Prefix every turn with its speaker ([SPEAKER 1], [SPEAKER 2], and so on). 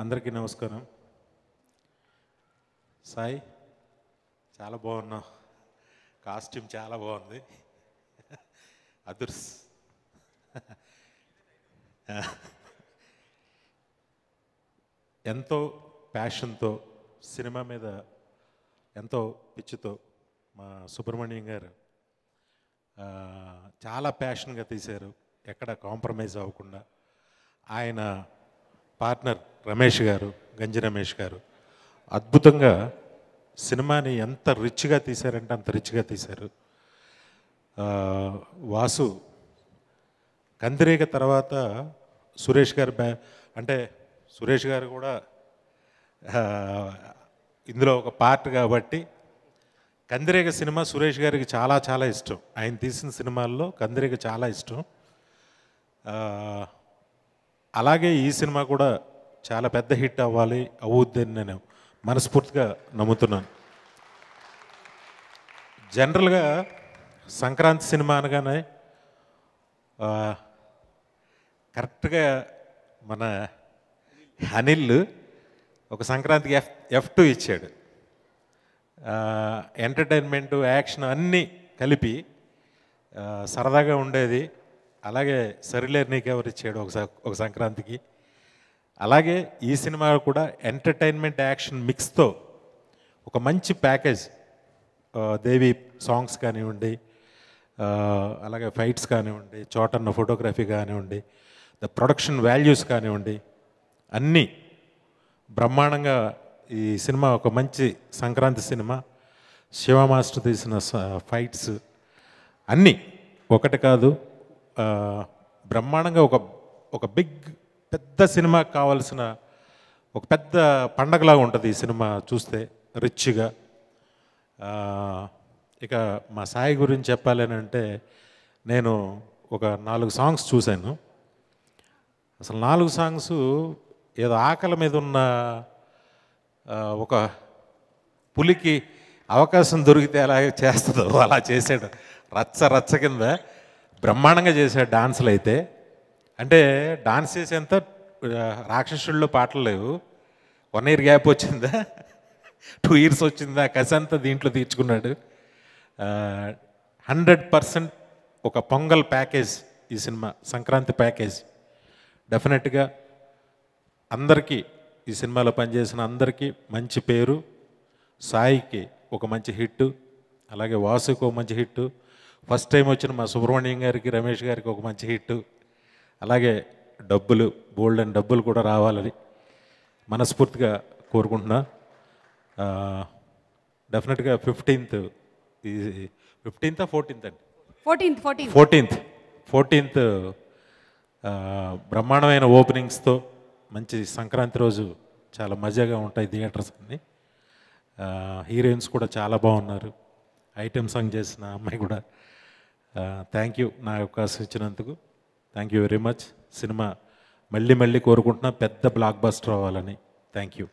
[SPEAKER 1] అందరికీ నమస్కారం సాయి చాలా బాగున్నా కాస్ట్యూమ్ చాలా బాగుంది అదుర్స్ ఎంతో ప్యాషన్తో సినిమా మీద ఎంతో పిచ్చితో మా సుబ్రహ్మణ్యం గారు చాలా ప్యాషన్గా తీశారు ఎక్కడ కాంప్రమైజ్ అవ్వకుండా ఆయన పార్ట్నర్ రమేష్ గారు గంజి రమేష్ గారు అద్భుతంగా సినిమాని ఎంత రిచ్గా తీశారంటే అంత రిచ్గా తీశారు వాసు కందిరేగ తర్వాత సురేష్ గారు బ్యా అంటే సురేష్ గారు కూడా ఇందులో ఒక పార్ట్ కాబట్టి కందిరేగ సినిమా సురేష్ గారికి చాలా చాలా ఇష్టం ఆయన తీసిన సినిమాల్లో కందిరేగ చాలా ఇష్టం అలాగే ఈ సినిమా కూడా చాలా పెద్ద హిట్ అవ్వాలి అవుద్ది అని నేను మనస్ఫూర్తిగా నమ్ముతున్నాను జనరల్గా సంక్రాంతి సినిమా అనగానే కరెక్ట్గా మన అనిల్ ఒక సంక్రాంతికి ఎఫ్ ఎఫ్ టూ ఇచ్చాడు ఎంటర్టైన్మెంటు యాక్షన్ అన్నీ కలిపి సరదాగా ఉండేది అలాగే సరిలేరు నీకెవరిచ్చాడు ఒక ఒక సంక్రాంతికి అలాగే ఈ సినిమా కూడా ఎంటర్టైన్మెంట్ యాక్షన్ మిక్స్తో ఒక మంచి ప్యాకేజ్ దేవి సాంగ్స్ కానివ్వండి అలాగే ఫైట్స్ కానివ్వండి చోటన్న ఫోటోగ్రఫీ కానివ్వండి ద ప్రొడక్షన్ వాల్యూస్ కానివ్వండి అన్నీ బ్రహ్మాండంగా ఈ సినిమా ఒక మంచి సంక్రాంతి సినిమా శివ మాస్టర్ తీసిన ఫైట్స్ అన్నీ ఒకటి కాదు బ్రహ్మాండంగా ఒక ఒక బిగ్ పెద్ద సినిమా కావాల్సిన ఒక పెద్ద పండగలాగా ఉంటుంది ఈ సినిమా చూస్తే రిచ్గా ఇక మా సాయి గురించి చెప్పాలని అంటే నేను ఒక నాలుగు సాంగ్స్ చూశాను అసలు నాలుగు సాంగ్స్ ఏదో ఆకలి మీద ఉన్న ఒక పులికి అవకాశం దొరికితే అలాగే చేస్తుందో అలా చేసాడు రచ్చ రచ్చ కింద బ్రహ్మాండంగా చేశాడు డాన్సులు అయితే అంటే డాన్స్ చేసేంత రాక్షసుల్లో పాటలు లేవు వన్ ఇయర్ గ్యాప్ వచ్చిందా టూ ఇయర్స్ వచ్చిందా కసి అంతా దీంట్లో తీర్చుకున్నాడు హండ్రెడ్ పర్సెంట్ ఒక పొంగల్ ప్యాకేజ్ ఈ సినిమా సంక్రాంతి ప్యాకేజ్ డెఫినెట్గా అందరికీ ఈ సినిమాలో పనిచేసిన అందరికీ మంచి పేరు సాయికి ఒక మంచి హిట్ అలాగే వాసుకి ఒక మంచి హిట్టు ఫస్ట్ టైం వచ్చిన మా సుబ్రహ్మణ్యం గారికి రమేష్ గారికి ఒక మంచి హిట్ అలాగే డబ్బులు బోల్డెన్ డబ్బులు కూడా రావాలని మనస్ఫూర్తిగా కోరుకుంటున్నా డెఫినెట్గా ఫిఫ్టీన్త్ ఫిఫ్టీన్తా ఫోర్టీన్త్ అండి ఫోర్టీన్త్ ఫోర్టీన్త్ ఫోర్టీన్త్ ఫోర్టీన్త్ బ్రహ్మాండమైన ఓపెనింగ్స్తో మంచి సంక్రాంతి రోజు చాలా మజాగా ఉంటాయి థియేటర్స్ అన్నీ హీరోయిన్స్ కూడా చాలా బాగున్నారు ఐటెం సాంగ్ చేసిన అమ్మాయి కూడా థ్యాంక్ యూ నా అవకాశం ఇచ్చినందుకు thank you very much cinema మళ్ళీ మళ్ళీ కోరుకుంటున్నా పెద్ద బ్లాక్ బస్టర్ అవ్వాలని థ్యాంక్ యూ